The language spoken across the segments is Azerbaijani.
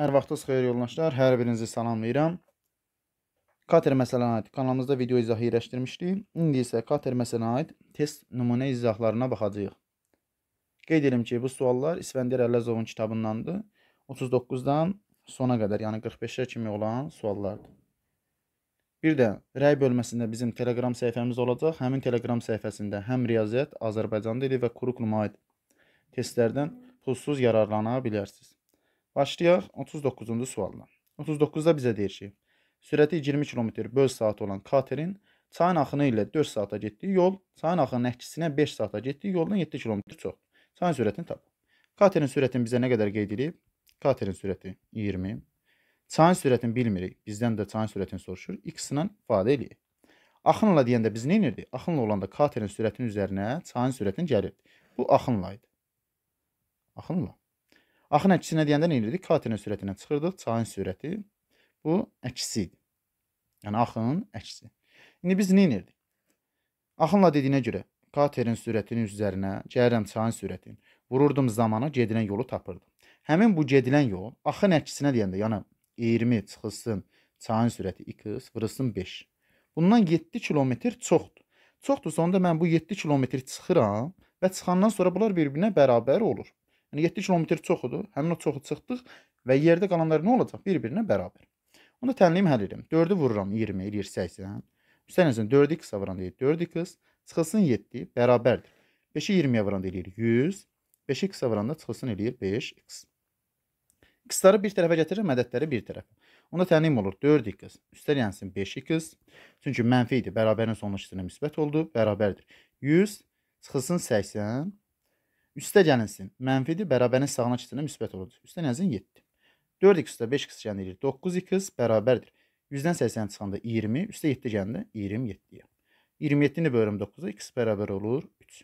Hər vaxtınız xeyir yoldaşlar, hər birinizi salamlayıram. Kater məsələnə aid kanalımızda video izahı yerləşdirmişdik. İndi isə kater məsələnə aid test nümunə izahlarına baxacağıq. Qeyd edim ki, bu suallar İsfəndiyar Ələzovun kitabındandır. 39-dan sona qədər, yəni 45-ə kimi olan suallardır. Bir də rəy bölməsində bizim Telegram səhifəmiz olacaq. Həmin Telegram səhifəsində həm riyaziyyat, Azərbaycan dili və kurqluma aid testlərdən pulsuz yararlana bilərsiniz. Başlayaq 39-cu sualla. 39-da bizə deyir ki, sürəti 20 km böl saat olan katerin çayın axını ilə 4 saata getdiyi yol, çayın axının əkisinə 5 saata getdiyi yoldan 7 km çox. Çayın sürətini tap. Katerin sürətini bizə nə qədər qeyd edib? Katerin sürəti 20. Çayın sürətini bilmirik. Bizdən də çayın sürətini soruşur. İkisindən ifadə eləyək. Axınla deyəndə biz nə edirdik? Axınla olanda katerin sürətinin üzərinə çayın sürətini gəlirdi. Bu axınla idi. Axınla. Axın əksinə deyəndə nə edirdik? Katerin sürətinə çıxırdıq, çayın sürəti bu əksi idi. Yəni axının əksi. İndi biz nə edirdik? Axınla dediyinə görə katerin sürətinin üzərinə gəlirəm çayın sürətini. Vururdum zamana, gedilən yolu tapırdım. Həmin bu gedilən yol axın əksinə deyəndə, yəni 20 çıxılsın çayın sürəti 2x vurulsun 5. Bundan 7 kilometr çoxdur. Çoxdursa onda mən bu 7 kilometr çıxıram və çıxandan sonra bunlar bir-birinə bərabər olur. Yəni 7 kilometr çoxudur. Həmin o çoxu çıxdıq və yerdə qalanlar nə olacaq? Bir-birinə bərabər. Onda tənliyim həll edirəm. 4-ü vururam 20, eləyir 80. Üstənəcən 4-ü qısa vuran deyir 4-ü qız. Çıxılsın 7, bərabərdir. 5-i 20-yə vuran eləyir 100. 5-i qısa vuranda çıxılsın eləyir 5x. Qısları bir tərəfə gətirirəm, ədədləri bir tərəfə. Onda tənim olur 4x, üstəl yansın 5x. Çünki mənfi idi, bərabərin sonuna ikisində müsbət oldu, bərabərdir. 100, çıxılsın 80, Üstə gəlinsin. Mənfidir, bərabərin sağına keçəndə müsbət olacaq. Üstə nəzin 7. 4x üstə 5x gələn edir. 9x bərabərdir. 100-dən 80 çıxanda 20, üstə 7 gələndə 27-yə. 27-ni bölürüm 9-a, x bərabər olur 3.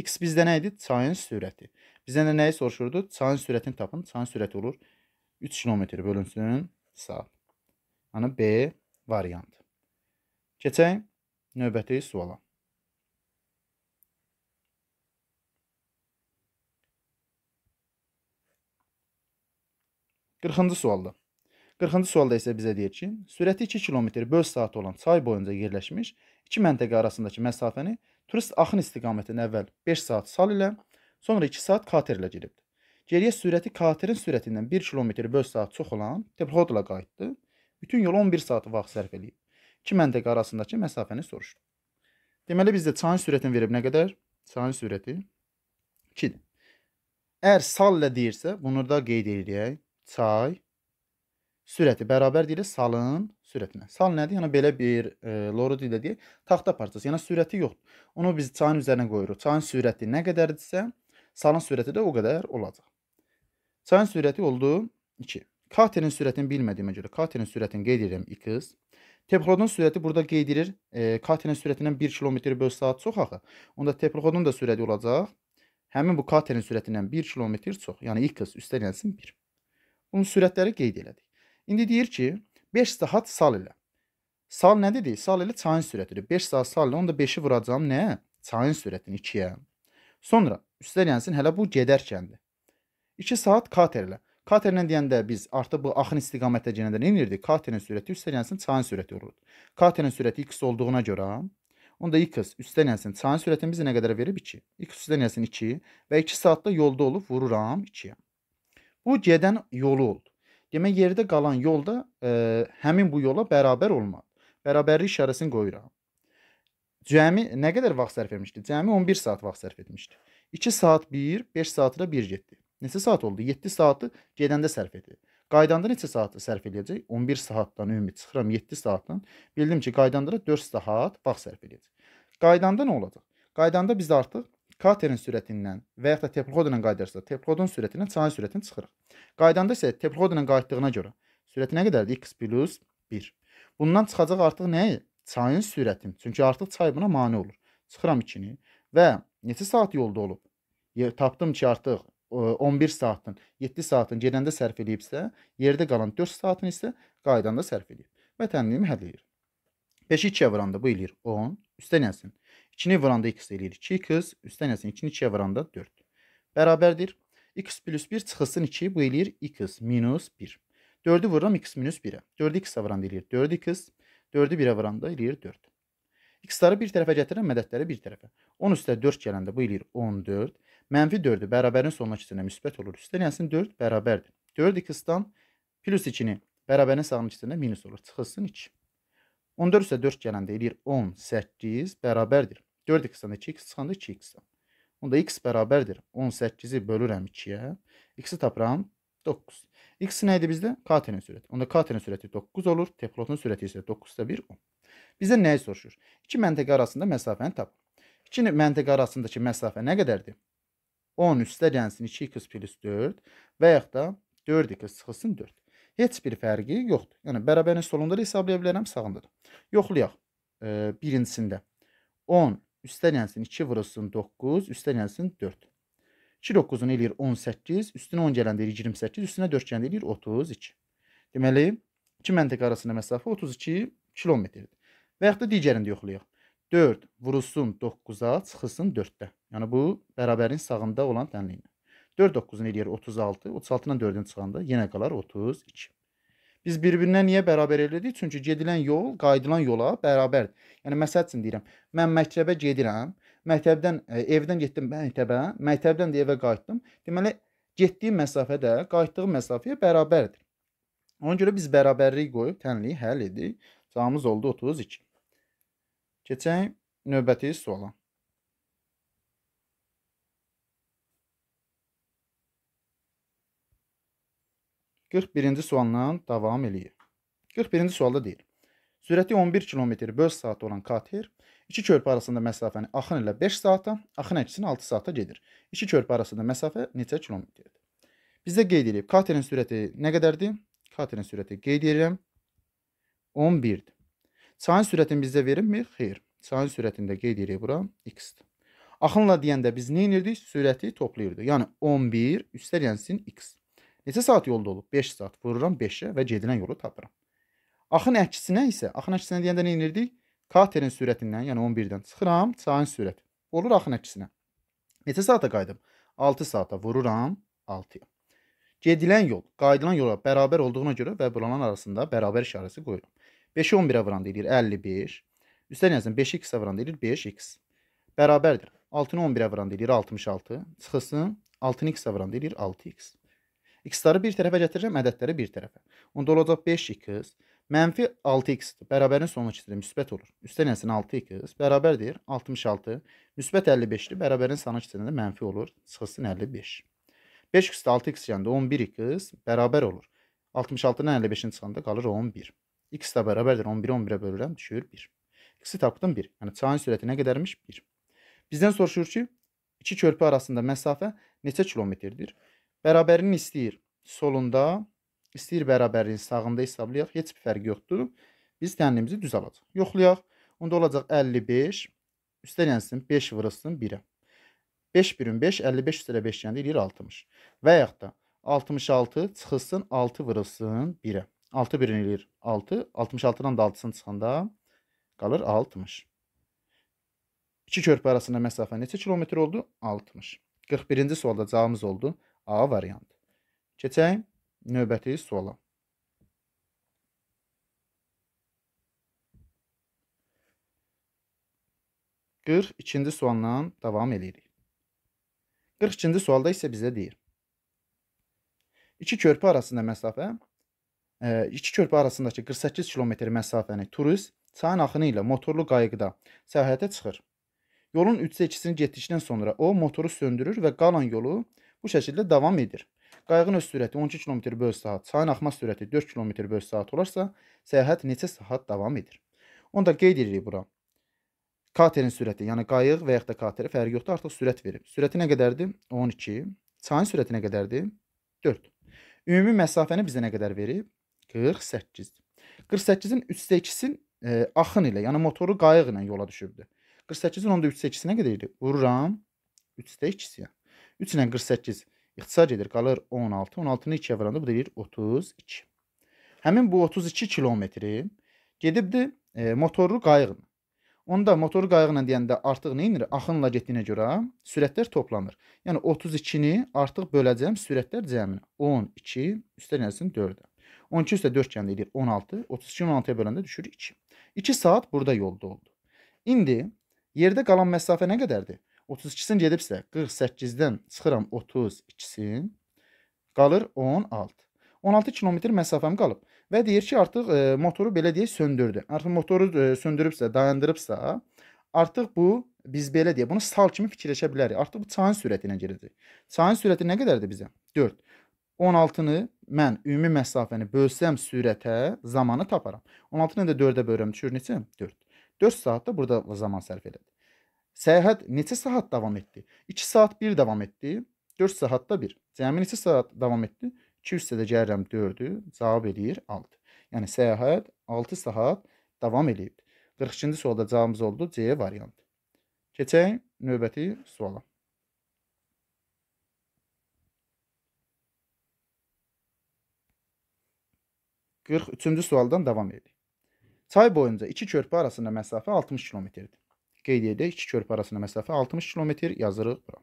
x bizdə nə idi? Çayın sürəti. Bizdən də nəyi soruşurdu? Çayın sürətini tapın. Çayın sürəti olur 3 km bölünsün saat. Yəni B variantı. Keçək növbəti suala. 40-cı sualda. 40-cı sualda isə bizə deyir ki, sürəti 2 km böl saat olan çay boyunca yerləşmiş iki məntəqə arasındakı məsafəni turist axın istiqamətində əvvəl 5 saat sal ilə, sonra 2 saat katerlə gedibdi. Geriyə sürəti katerin sürətindən 1 km böl saat çox olan Tephodla qayıtdı. Bütün yol 11 saat vaxt sərf eləyib. İki məntəqə arasındakı məsafəni soruşdu. Deməli bizdə çayın sürətini verib nə qədər? Çayın sürəti 2-dir. Əgər sal ilə deyirsə, bunu da qeyd edək çay sürəti bərabər deyilir salın sürətinə. Sal nədir? Yəni belə bir e, loru ilə deyək, taxta parçası. Yəni sürəti yoxdur. Onu biz çayın üzərinə qoyuruq. Çayın sürəti nə qədərdirsə, salın sürəti də o qədər olacaq. Çayın sürəti oldu 2. Katerin sürətini bilmədiyimə görə katerin sürətini qeyd edirəm 2x. Teploxodun sürəti burada qeyd edilir. E, katerin sürətindən 1 km böl saat çox axı. Onda teploxodun da sürəti olacaq. Həmin bu katerin sürətindən 1 km çox. Yəni x üstələnsin 1. Bunun sürətləri qeyd elədik. İndi deyir ki, 5 saat sal elə. Sal nə dedi? Sal elə çayın sürətidir. 5 saat sal elə, onda 5-i vuracam nə? Çayın sürətini 2-yə. Sonra üstəliyənsin hələ bu gedərkəndir. 2 saat kater elə. Katerlə deyəndə biz artıq bu axın istiqamətə gedəndə nə edirdik? Katerin sürəti üstəliyənsin çayın sürəti olurdu. Katerin sürəti x olduğuna görə Onda x üstələnsin. Çayın sürətini bizə nə qədər verib? 2. x üstələnsin 2 və 2 saatda yolda olub vururam 2-yə. Bu gedən yolu oldu. Demək yerdə qalan yol da e, həmin bu yola bərabər olmalı. Bərabərlik işarəsini qoyuram. Cəmi nə qədər vaxt sərf etmişdi? Cəmi 11 saat vaxt sərf etmişdi. 2 saat 1, 5 saatı da 1 getdi. Neçə saat oldu? 7 saatı gedəndə sərf etdi. Qaydanda neçə saat sərf edəcək? 11 saatdan ümumi çıxıram 7 saatdan. Bildim ki, qaydanda da 4 saat vaxt sərf edəcək. Qaydanda nə olacaq? Qaydanda biz artıq katerin sürətindən və yaxud da teploxodla qayıdırsa, teploxodun sürətindən çayın sürətini çıxırıq. Qaydanda isə teploxodla qayıtdığına görə sürəti nə qədərdir? x plus 1. Bundan çıxacaq artıq nəyi? Çayın sürətim. Çünki artıq çay buna mane olur. Çıxıram 2-ni və neçə saat yolda olub? Tapdım ki, artıq 11 e, saatın, 7 saatın gedəndə sərf eləyibsə, yerdə qalan 4 saatını isə qaydanda sərf eləyib. Vətənliyimi həll edirəm. 5-i 2-yə vuranda bu eləyir 10. Üstdən gəlsin. 2-ni vuranda x eləyir 2x. Üstdən gəlsin 2-ni 2-yə vuranda 4. Bərabərdir. x plus 1 çıxılsın 2. Bu eləyir x minus 1. 4-ü vururam x minus 1-ə. 4-ü x-ə vuranda eləyir 4x. 4-ü 1-ə vuranda eləyir 4. X-ları bir tərəfə gətirirəm, mədədləri bir tərəfə. 10 üstə 4 gələndə bu eləyir 14. Mənfi 4-ü bərabərin sonuna kisinə müsbət olur. Üstdən gəlsin 4 bərabərdir. 4 x-dan plus 2-ni bərabərin sağına kisinə minus olur. Çıxılsın 2. 14 isə 4 gələndə eləyir 18 bərabərdir. 4x-dən 2x çıxanda 2x-dən. Onda x bərabərdir. 18-i bölürəm 2-yə. x-i tapıram 9. x nə idi bizdə? Katenin sürəti. Onda katenin sürəti 9 olur. Teflotun sürəti isə 9-da 1 10. Bizə nəyi soruşur? İki məntəqə arasında məsafəni tap. İki məntəqə arasındakı məsafə nə qədərdir? 10 üstə gəlsin 2x plus 4 və yaxud da 4x çıxılsın 4. Heç bir fərqi yoxdur. Yəni bərabərin solunda da hesablaya bilərəm, sağında da. Yoxlayaq. E, birincisində 10 üstdən gəlsin 2 vurulsun 9, üstdən gəlsin 4. 2 9-un eləyir 18, üstünə 10 gələndə eləyir 28, üstünə 4 gələndə eləyir 32. Deməli, iki məntəqə arasında məsafə 32 kilometrdir. Və yaxud da digərində yoxlayaq. 4 vurulsun 9-a, çıxılsın 4-də. Yəni bu bərabərin sağında olan tənliyinə. 4 9-un eləyir 36. 36-dan 4-ün çıxanda yenə qalar 32. Biz bir-birinə niyə bərabər elədik? Çünki gedilən yol qayıdılan yola bərabərdir. Yəni məsəl üçün deyirəm, mən məktəbə gedirəm, məktəbdən e, evdən getdim məktəbə, məktəbdən də evə qayıtdım. Deməli, getdiyim məsafə də qayıtdığım məsafəyə bərabərdir. Ona görə biz bərabərlik qoyub tənliyi həll edirik. Cavabımız oldu 32. Keçək növbəti suala. 41-ci sualdan davam eləyir. 41-ci sualda deyir. Sürəti 11 km böl saat olan kater iki körpə arasında məsafəni axın ilə 5 saata, axın əksinə 6 saata gedir. İki körpə arasında məsafə neçə kilometrdir? Bizdə qeyd edilib, katerin sürəti nə qədərdir? Katerin sürəti qeyd edirəm 11-dir. Çayın sürətini bizdə verilmir? Xeyr. Çayın sürətini də qeyd edirik bura x-dir. Axınla deyəndə biz nə edirdik? Sürəti toplayırdıq. Yəni 11 üstələyən sin x. Neçə saat yolda olub? 5 saat. Vururam 5-ə və gedilən yolu tapıram. Axın əkisinə isə, axın əkisinə deyəndə nə edirdik? Katerin sürətindən, yəni 11-dən çıxıram, çayın sürət. Olur axın əkisinə. Neçə saata qayıdım? 6 saata vururam 6-ya. Gedilən yol, qayıdılan yola bərabər olduğuna görə və buranın arasında bərabər işarəsi qoyuram. 5-i 11-ə vuranda eləyir 51. Üstəlik nəzərdən 5-i 2-ə vuranda eləyir 5x. Bərabərdir. 6-nı 11-ə vuranda eləyir 66. Çıxılsın. 6-nı 2-ə vuranda eləyir 6x. X-ları bir tərəfə gətirirəm, ədədləri bir tərəfə. Onda olacaq 5x, mənfi 6x-dir. Bərabərin sonu 2-dir, müsbət olur. Üstən əlsin 6x, bərabərdir 66, müsbət 55-dir, bərabərin sonu 2-dir, mənfi olur, çıxılsın 55. 5x-də 6x yəndə 11x bərabər olur. 66-dan 55-in çıxanda qalır 11. X də bərabərdir, 11-i 11-ə bölürəm, düşür 1. X-i tapdım 1, yəni çayın sürəti nə qədərmiş? 1. Bizdən soruşur ki, iki körpə arasında məsafə neçə kilometrdir? Bərabərini istəyir solunda, istəyir bərabərini sağında hesablayaq. Heç bir fərq yoxdur. Biz tənlimizi düz alacaq. Yoxlayaq. Onda olacaq 55. Üstələnsin 5 vırılsın 1-ə. 5 birin 5, 55 üstələ 5 gəndə eləyir 60. Və yaxud da 66 çıxılsın 6 vırılsın 1-ə. 6 birin eləyir 6. 66-dan da 6-sını çıxanda qalır 60. 2 körpə arasında məsafə neçə kilometr oldu? 60. 41-ci sualda cavabımız oldu A variantı. Keçək növbəti suala. Qırx ikinci sualdan davam edirik. Qırx ikinci sualda isə bizə deyir. İki körpü arasında məsafə, e, iki körpü arasındakı 48 kilometr məsafəni turist çayın axını ilə motorlu qayıqda səyahətə çıxır. Yolun 3-2-sini getdikdən sonra o motoru söndürür və qalan yolu bu şəkildə davam edir. Qayığın öz sürəti 12 km böl saat, çayın axma sürəti 4 km böl saat olarsa, səyahət neçə saat davam edir? Onu da qeyd edirik bura. Katerin sürəti, yəni qayıq və yaxud da kateri fərqi yoxdur, artıq sürət verib. Sürəti nə qədərdir? 12. Çayın sürəti nə qədərdir? 4. Ümumi məsafəni bizə nə qədər verib? 48. 48-in 3-də 2-sin e, axın ilə, yəni motoru qayıq ilə yola düşübdür. 48-in onda 3-də 2-sinə qədər idi. Vururam 3-də 2-siyə. 3 ilə 48 ixtisar gedir, qalır 16. 16-nı 2-yə vuranda bu deyir 32. Həmin bu 32 kilometri gedibdi e, motorlu qayıqla. Onda motorlu qayıqla deyəndə artıq nə inir? Axınla getdiyinə görə sürətlər toplanır. Yəni 32-ni artıq böləcəm sürətlər cəminə. 12 üstə nəsin 4-ə. 12 üstə 4 gəndə edir 16. 32 16-ya böləndə düşür 2. 2 saat burada yolda oldu. İndi yerdə qalan məsafə nə qədərdir? 32-sini gedibsə, 48-dən çıxıram 32-sini, qalır 16. 16 kilometr məsafəm qalıb və deyir ki, artıq e, motoru belə deyək söndürdü. Artıq motoru e, söndürübsə, dayandırıbsa, artıq bu biz belə deyək, bunu sal kimi fikirləşə bilərik. Artıq bu çayın sürəti ilə gedəcək. Çayın sürəti nə qədərdir bizə? 4. 16-nı mən ümumi məsafəni bölsəm sürətə zamanı taparam. 16-nı da 4-ə bölürəm, düşür neçə? 4. 4 saatda burada zaman sərf elədi. Səyahət neçə saat davam etdi? 2 saat 1 davam etdi. 4 saatda 1. Cəmi neçə saat davam etdi? 2 üstədə gəlirəm 4-ü, cavab eləyir 6. Yəni səyahət 6 saat davam eləyib. 42-ci sualda cavabımız oldu C variantı. Keçək növbəti suala. Qırx üçüncü sualdan davam edir. Çay boyunca iki körpə arasında məsafə 60 kilometrdir. Qeyd edək, iki körpə arasında məsafə 60 km yazırıq bura.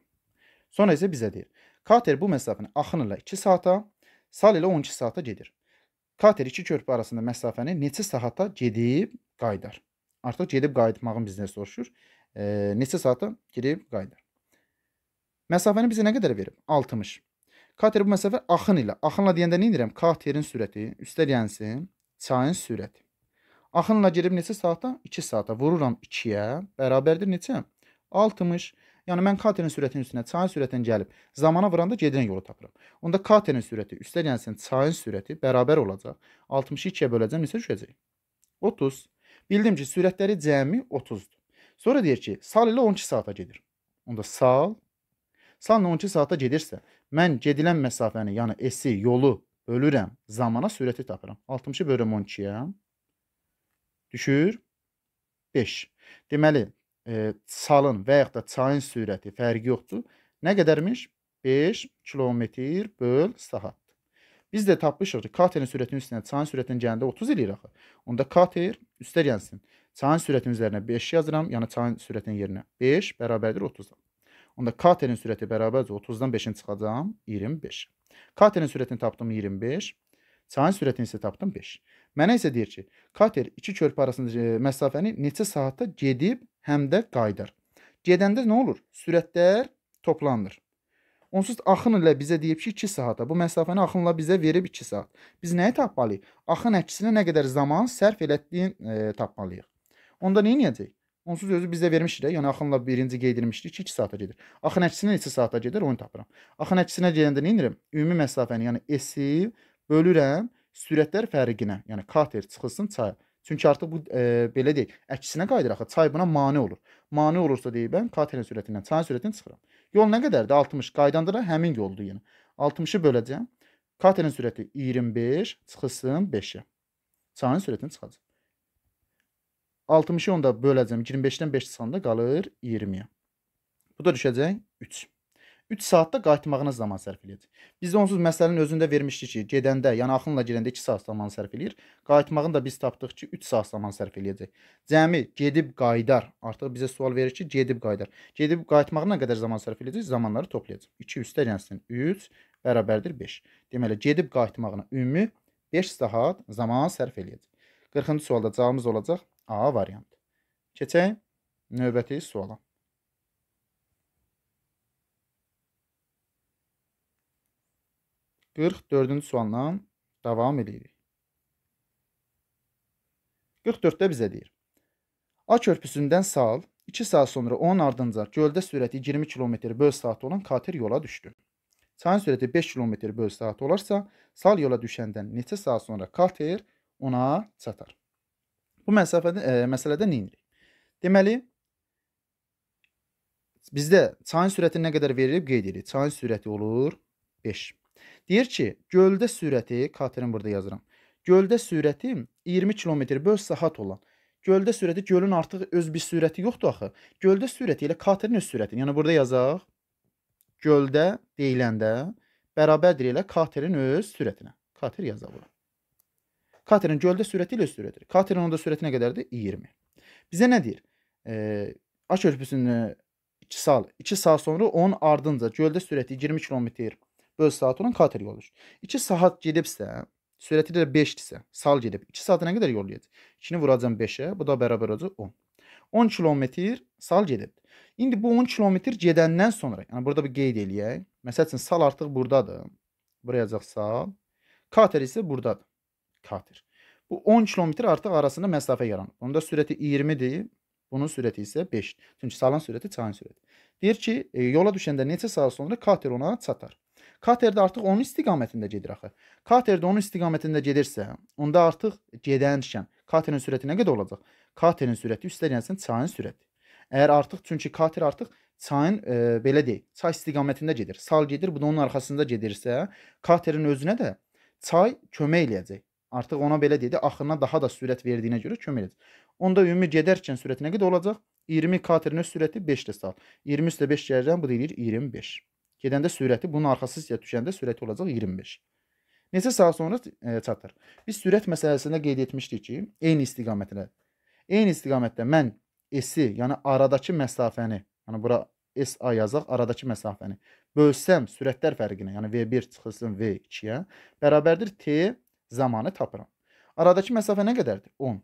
Sonra isə bizə deyir. Kater bu məsafəni axın ilə 2 saata, sal ilə 12 saata gedir. Kater iki körpə arasında məsafəni neçə saata gedib qayıdar? Artıq gedib qayıtmağın bizdən soruşur. E, neçə saata gedib qayıdar? Məsafəni bizə nə qədər verib? 60. Kater bu məsafə axın ilə. Axınla deyəndə nə edirəm? Katerin sürəti üstələyənsin çayın sürəti. Axınla gedib neçə saata? 2 saata. Vururam 2-yə. Bərabərdir neçə? 60. Yəni mən katerin sürətinin üstünə çayın sürətinin gəlib zamana vuranda gedilən yolu tapıram. Onda katerin sürəti üstə gəlsin çayın sürəti bərabər olacaq. 62-yə böləcəm neçə düşəcək? 30. Bildim ki, sürətləri cəmi 30-dur. Sonra deyir ki, sal ilə 12 saata gedir. Onda sal sal 12 saata gedirsə, mən gedilən məsafəni, yəni esi, yolu bölürəm, zamana sürəti tapıram. 60-ı bölürəm 12-yə düşür 5. Deməli, e, salın və yaxud da çayın sürəti fərqi yoxdur. Nə qədərmiş? 5 kilometr böl saat. Biz də tapmışıq ki, katerin sürətinin üstünə çayın sürətinin gələndə 30 eləyir axı. Onda kater üstə gəlsin. Çayın sürətinin üzərinə 5 yazıram, yəni çayın sürətinin yerinə 5 bərabərdir 30-dan. Onda katerin sürəti bərabərcə 30-dan 5-in çıxacağam, 25. Katerin sürətini tapdım 25. Çayın sürətini isə tapdım 5. Mənə isə deyir ki, kater iki körpü arasında e, məsafəni neçə saatda gedib həm də qayıdır. Gedəndə nə olur? Sürətlər toplanır. Onsuz axın ilə bizə deyib ki 2 saata. Bu məsafəni axınla bizə verib 2 saat. Biz nəyi tapmalıyıq? Axın əksinə nə qədər zaman sərf elətdiyin e, tapmalıyıq. Onda nə edəcək? Onsuz özü bizə vermişdi də, yəni axınla birinci qeyd etmişdik ki 2 saata gedir. Axın əksinə neçə saata gedir onu tapıram. Axın əksinə gedəndə nə edirəm? Ümumi məsafəni, yəni esi bölürəm sürətlər fərqinə, yəni kater çıxılsın çaya. Çünki artıq bu e, belə deyil. Əksinə qayıdır axı. Çay buna mane olur. Mane olursa deyibəm, katerin sürətindən çayın sürətini çıxıram. Yol nə qədərdir? 60. Qaydanda da həmin yoldur yenə. Yəni. 60-ı böləcəm. Katerin sürəti 25 çıxılsın 5-ə. Çayın sürətini çıxacaq. 60-ı onda böləcəm. 25-dən 5 çıxanda qalır 20-yə. Bu da düşəcək 3. 3 saatda qayıtmağına zaman sərf eləyəcək. Biz də onsuz məsələnin özündə vermişdik ki, gedəndə, yəni axınla gedəndə 2 saat zaman sərf eləyir. Qayıtmağını da biz tapdıq ki, 3 saat zaman sərf eləyəcək. Cəmi gedib qayıdar. Artıq bizə sual verir ki, gedib qayıdar. Gedib qayıtmağına qədər zaman sərf eləyəcək, zamanları toplayacaq. 2 üstə gəlsin 3 bərabərdir 5. Deməli gedib qayıtmağına ümumi 5 saat zaman sərf eləyəcək. 40-cı sualda cavabımız olacaq A variantı. Keçək növbəti suala. 44-cü sualdan davam edirik. 44-də bizə deyir. A körpüsündən sağ 2 saat sonra onun ardınca göldə sürəti 20 km/saat olan kater yola düşdü. Çayın sürəti 5 km/saat olarsa, sal yola düşəndən neçə saat sonra kater ona çatar. Bu məsafədə e, məsələdə nə edirik? Deməli bizdə çayın sürətini nə qədər verilib qeyd edirik. Çayın sürəti olur 5. Deyir ki, göldə sürəti, katerin burada yazıram. Göldə sürəti 20 km böl saat olan. Göldə sürəti gölün artıq öz bir sürəti yoxdur axı. Göldə sürəti ilə katerin öz sürətini, yəni burada yazaq. Göldə deyiləndə bərabərdir elə katerin öz sürətinə. Kater yazaq bura. Katerin göldə sürəti ilə öz sürətidir. Katerin onda sürəti nə qədərdir? 20. Bizə nə deyir? E, A körpüsünü 2 saat, 2 saat sonra onun ardınca göldə sürəti 20 km böl saat olan k yol olur. 2 saat gedibsə, sürəti də 5-dirsə, sal gedib 2 saata nə qədər yol gedir? 2-ni vuracam 5-ə, bu da bərabər olacaq 10. 10 kilometr sal gedib. İndi bu 10 kilometr gedəndən sonra, yəni burada bir qeyd eləyək. Məsəl üçün sal artıq burdadır. Buraya yazaq sal. Kater isə burdadır. Kater. Bu 10 kilometr artıq arasında məsafə yaranır. Onda sürəti 20-dir. Bunun sürəti isə 5-dir. Çünki salın sürəti çayın sürəti. Deyir ki, e, yola düşəndə neçə saat sonra kater ona çatar. Katerdə artıq onun istiqamətində gedir axı. Katerdə onun istiqamətində gedirsə, onda artıq gedənişən Katerin sürəti nə qədər olacaq? Katerin sürəti üstələyənsən çayın sürəti. Əgər artıq çünki Kater artıq çayın e, belə deyək, çay istiqamətində gedir. Sal gedir, bu da onun arxasında gedirsə, Katerin özünə də çay kömək eləyəcək. Artıq ona belə dedi, axırına daha da sürət verdiyinə görə kömək edəcək. Onda ümumi gedərkən sürəti nə qədər olacaq? 20 Katerin öz sürəti 5 də sal. 20 üstə 5 gəlirəm, bu deyilir 25 gedəndə sürəti bunun arxası sizə düşəndə sürəti olacaq 25. Neçə saat sonra e, çatır? Biz sürət məsələsində qeyd etmişdik ki, eyni istiqamətdə eyni istiqamətdə mən S-i, yəni aradakı məsafəni, yəni bura SA yazaq, aradakı məsafəni bölsəm sürətlər fərqinə, yəni V1 çıxılsın V2-yə bərabərdir T zamanı tapıram. Aradakı məsafə nə qədərdir? 10.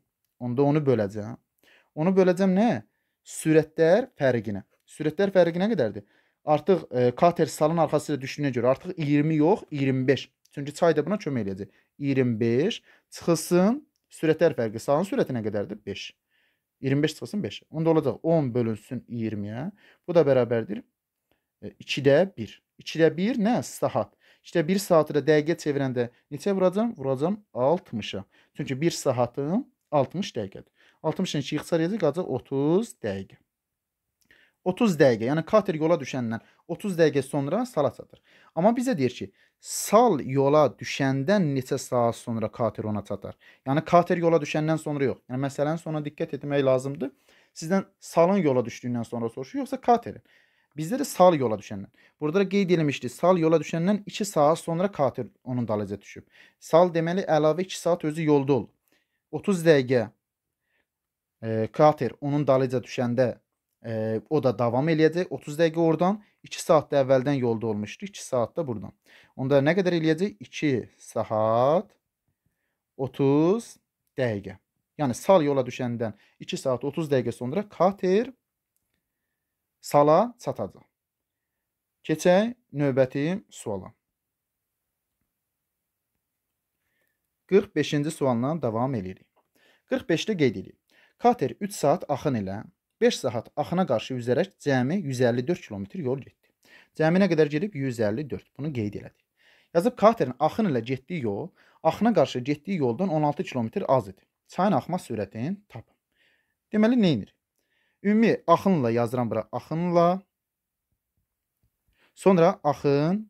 Onda onu böləcəm. Onu böləcəm nə? Sürətlər fərqinə. Sürətlər fərqi nə qədərdir? artıq e, kater salın arxası ilə düşdüyünə görə artıq 20 yox, 25. Çünki çay da buna kömək eləyəcək. 25 çıxılsın, sürətlər fərqi salın sürəti nə qədərdir? 5. 25 çıxılsın 5. Onda olacaq 10 bölünsün 20-yə. Bu da bərabərdir 2-də 1. 2-də 1 nə? Saat. 2-də 1 saatı da dəqiqə çevirəndə neçə vuracam? Vuracam 60-a. Çünki 1 saatım 60 dəqiqədir. 60-ın 2 ixtisar edəcək, qalacaq 30 dəqiqə. 30 dəqiqə, yəni kater yola düşəndən 30 dəqiqə sonra salatadır. Amma bizə deyir ki, sal yola düşəndən neçə saat sonra kater ona çatar. Yəni kater yola düşəndən sonra yox. Yəni məsələnin sonuna diqqət etmək lazımdır. Sizdən salın yola düşdüyündən sonra soruşur, yoxsa katerin. Bizdə də sal yola düşəndən. Burada da qeyd edilmişdi, sal yola düşəndən 2 saat sonra kater onun dalınca düşüb. Sal deməli əlavə 2 saat özü yolda olub. 30 dəqiqə e, kater onun dalınca düşəndə E, o da davam eləyəcək 30 dəqiqə oradan, 2 saat da əvvəldən yolda olmuşdu, 2 saat da burdan. Onda nə qədər eləyəcək? 2 saat 30 dəqiqə. Yəni sal yola düşəndən 2 saat 30 dəqiqə sonra kater sala çatacaq. Keçək növbəti suala. 45-ci sualla davam edirik. 45-də qeyd edirik. Kater 3 saat axın ilə 5 saat axına qarşı üzərək cəmi 154 kilometr yol getdi. Cəminə qədər gedib 154. Bunu qeyd elədik. Yazıb kraterin axın ilə getdiyi yol axına qarşı getdiyi yoldan 16 kilometr az idi. Çayın axma sürətini tapın. Deməli nə edirik? Ümumi axınla yazıram bura axınla. Sonra axın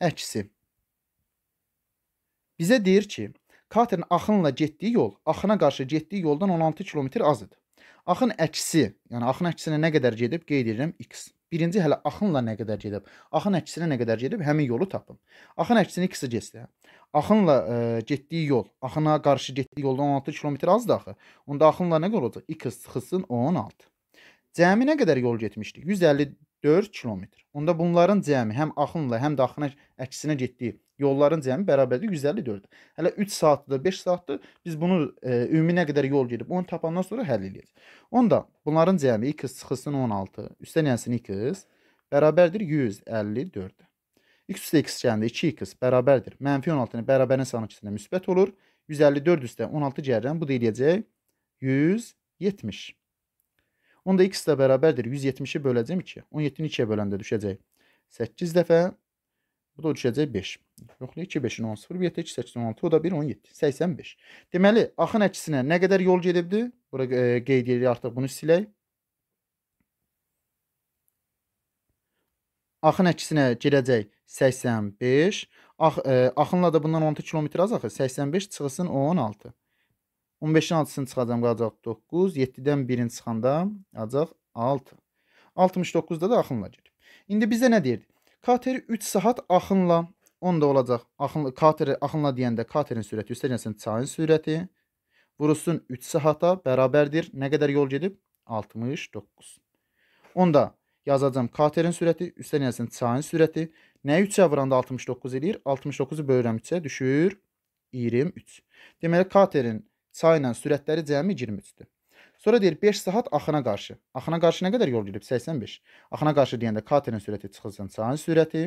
əksi. Bizə deyir ki, kraterin axınla getdiyi yol axına qarşı getdiyi yoldan 16 kilometr az idi. Axın əksi, yəni axın əksinə nə qədər gedib qeyd edirəm x. Birinci hələ axınla nə qədər gedib, axın əksinə nə qədər gedib həmin yolu tapın. Axın əksini x-ə getsə, hə. axınla ə, e, getdiyi yol, axına qarşı getdiyi yoldan 16 kilometr azdır axı. Onda axınla nə qədər olacaq? x çıxsın 16. Cəmi nə qədər yol getmişdik? 150 4 kilometr. Onda bunların cəmi həm axınla, həm də axına əksinə getdiyi yolların cəmi bərabərdir 154. Hələ 3 saatdır, 5 saatdır biz bunu e, ümumi nə qədər yol gedib onu tapandan sonra həll eləyəcəyik. Onda bunların cəmi 2 çıxsın 16, üstəgəlsin yəni 2 bərabərdir 154. x üstə x gəldi 2x bərabərdir. Mənfi 16-nın bərabərin sanı ikisinə müsbət olur. 154 üstə 16 gəlirəm. Bu da eləyəcək 170. Onda x də bərabərdir. 170-i böləcəm 2. 17-ni 2-yə böləndə düşəcək 8 dəfə. Bu da düşəcək 5. Yoxdur, 2 5-in 10 0, 7, 2 8, 16, o da 1, 17, 85. Deməli, axın əkisinə nə qədər yol gedibdi? Bura e, qeyd edirik artıq bunu silək. Axın əkisinə girəcək 85. Ax, e, axınla da bundan 12 km az axı. 85 çıxılsın 16. 15-dən 6-sını çıxacam, qalacaq 9. 7-dən 1-ini çıxanda qalacaq 6. 69-da da axınla girib. İndi bizə nə deyirdi? Kateri 3 saat axınla, 10 da olacaq. Axınla, kateri axınla deyəndə katerin sürəti üstələnsin çayın sürəti. Vurulsun 3 saata bərabərdir. Nə qədər yol gedib? 69. Onda yazacağım katerin sürəti üstələnsin çayın sürəti. Nəyi 3-ə vuranda 69 eləyir? 69-u bölürəm 3-ə düşür 23. Deməli katerin sayla sürətləri cəmi 23-dür. Sonra deyir 5 saat axına qarşı. Axına qarşı nə qədər yol gedib? 85. Axına qarşı deyəndə katerin sürəti çıxılsın çayın sürəti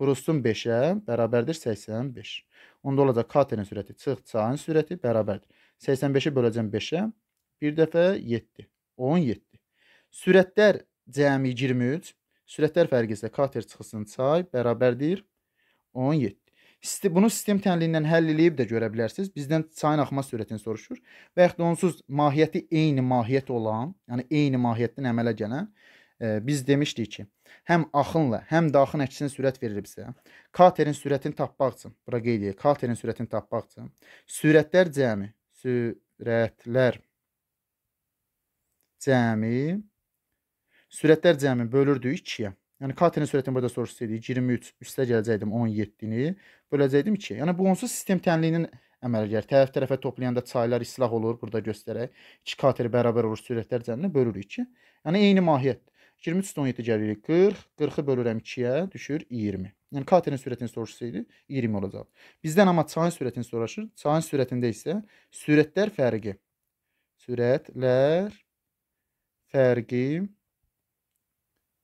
vurulsun 5-ə bərabərdir 85. Onda olacaq katerin sürəti çıx çayın sürəti bərabərdir. 85-i böləcəm 5-ə. Bir dəfə 7. 17. Sürətlər cəmi 23. Sürətlər fərqi isə kater çıxılsın çay bərabərdir 17. Bunu sistem tənliyindən həll eləyib də görə bilərsiniz. Bizdən çayın axma sürətini soruşur. Və yaxud da onsuz mahiyyəti eyni mahiyyət olan, yəni eyni mahiyyətdən əmələ gələn e, biz demişdik ki, həm axınla, həm daxın əksinə sürət verir bizə. Katerin sürətini tapmaq üçün, bura qeyd edək, katerin sürətini tapmaq üçün sürətlər cəmi, sürətlər cəmi sürətlər cəmi bölürdük 2-yə. Yəni K-nin sürətini burada soruşsaydık 23 üstə gələcəkdim 17-ni, böləcəkdim 2. Yəni bu onsuz sistem tənliyinin əmələ gəlir. Tərəf tərəfə toplayanda saylar islah olur, burada göstərək. 2 K-ləri bərabər olur sürətlər cəminə bölürük 2. Yəni eyni mahiyyətdir. 23 üstə 17 gəlirik 40, 40-ı bölürəm 2-yə düşür 20. Yəni K-nin sürətini soruşsaydı 20 olacaq. Bizdən amma çayın sürətini soruşur. Çayın sürətində isə sürətlər fərqi. Sürətlər fərqi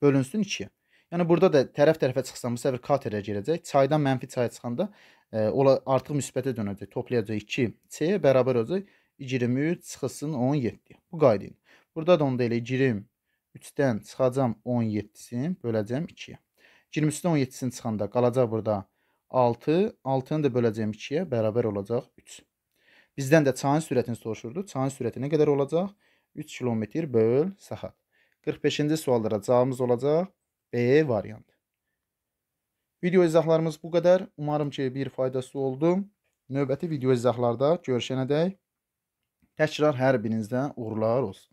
bölünsün 2-yə. Yəni burada da tərəf-tərəfə çıxsam, məsələn, katerə girəcək. Çaydan mənfi çaya çıxanda e, ola artıq müsbətə dönəcək. Toplayacaq 2 C-yə bərabər olacaq 23 çıxsın 17. Bu qayda idi. Burada da onda elə 20 3-dən çıxacam 17-sini böləcəm 2-yə. 23-dən 17-sini çıxanda qalacaq burada 6, 6-nı da böləcəm 2-yə bərabər olacaq 3. Bizdən də çayın sürətini soruşurdu. Çayın sürəti nə qədər olacaq? 3 km böl saxat. 45-ci suallara cavabımız olacaq B e variantı. Video izahlarımız bu qədər. Umarım ki, bir faydası oldu. Növbəti video izahlarda görüşənədək təkrar hər birinizdən uğurlar olsun.